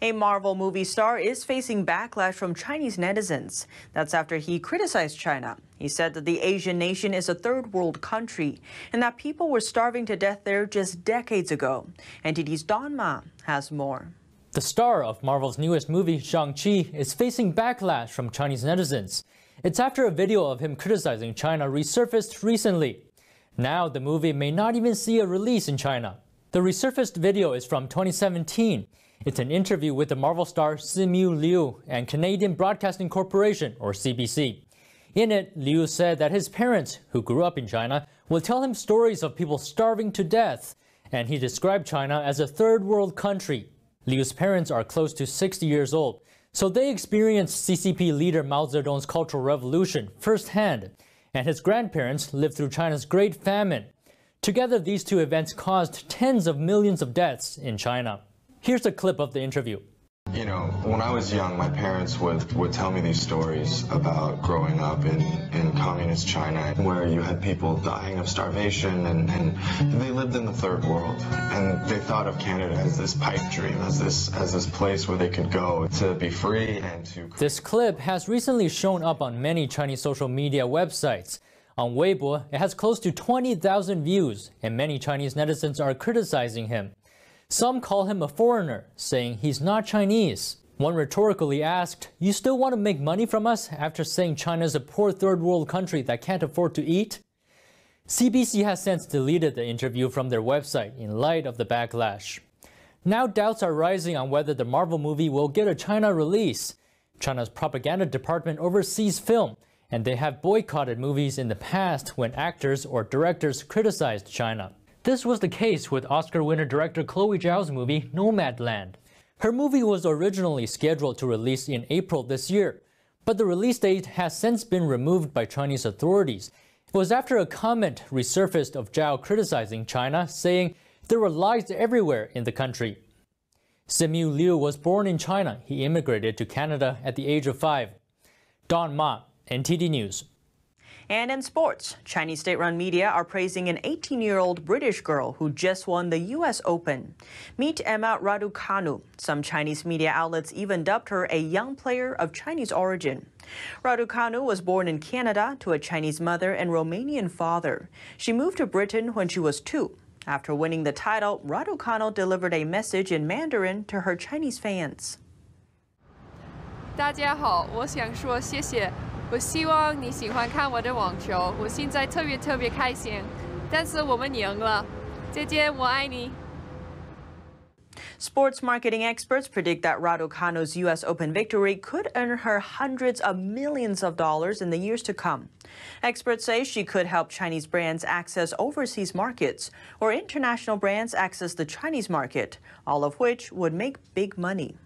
A Marvel movie star is facing backlash from Chinese netizens. That's after he criticized China. He said that the Asian nation is a third world country and that people were starving to death there just decades ago. NTD's Don Ma has more. The star of Marvel's newest movie, Shang-Chi, is facing backlash from Chinese netizens. It's after a video of him criticizing China resurfaced recently. Now, the movie may not even see a release in China. The resurfaced video is from 2017 it's an interview with the Marvel star Simu Liu and Canadian Broadcasting Corporation, or CBC. In it, Liu said that his parents, who grew up in China, would tell him stories of people starving to death, and he described China as a third world country. Liu's parents are close to 60 years old, so they experienced CCP leader Mao Zedong's Cultural Revolution firsthand, and his grandparents lived through China's Great Famine. Together, these two events caused tens of millions of deaths in China. Here's a clip of the interview. You know, when I was young, my parents would, would tell me these stories about growing up in, in communist China, where you had people dying of starvation, and, and they lived in the third world. And they thought of Canada as this pipe dream, as this, as this place where they could go to be free and to. This clip has recently shown up on many Chinese social media websites. On Weibo, it has close to 20,000 views, and many Chinese netizens are criticizing him. Some call him a foreigner, saying he's not Chinese. One rhetorically asked, You still want to make money from us after saying China's a poor third world country that can't afford to eat? CBC has since deleted the interview from their website in light of the backlash. Now doubts are rising on whether the Marvel movie will get a China release. China's propaganda department oversees film, and they have boycotted movies in the past when actors or directors criticized China. This was the case with Oscar winner director Chloe Zhao's movie Nomadland. Her movie was originally scheduled to release in April this year, but the release date has since been removed by Chinese authorities. It was after a comment resurfaced of Zhao criticizing China, saying there were lies everywhere in the country. Simu Liu was born in China. He immigrated to Canada at the age of five. Don Ma, NTD News. And in sports, Chinese state run media are praising an 18 year old British girl who just won the U.S. Open. Meet Emma Raducanu. Some Chinese media outlets even dubbed her a young player of Chinese origin. Raducanu was born in Canada to a Chinese mother and Romanian father. She moved to Britain when she was two. After winning the title, Raducanu delivered a message in Mandarin to her Chinese fans. 大家好，我想说谢谢我希望你喜欢看我的网球，我现在特别特别开心，但是我们赢了，姐姐我爱你。Sports marketing experts predict that Raducanu's U.S. Open victory could earn her hundreds of millions of dollars in the years to come. Experts say she could help Chinese brands access overseas markets or international brands access the Chinese market, all of which would make big money.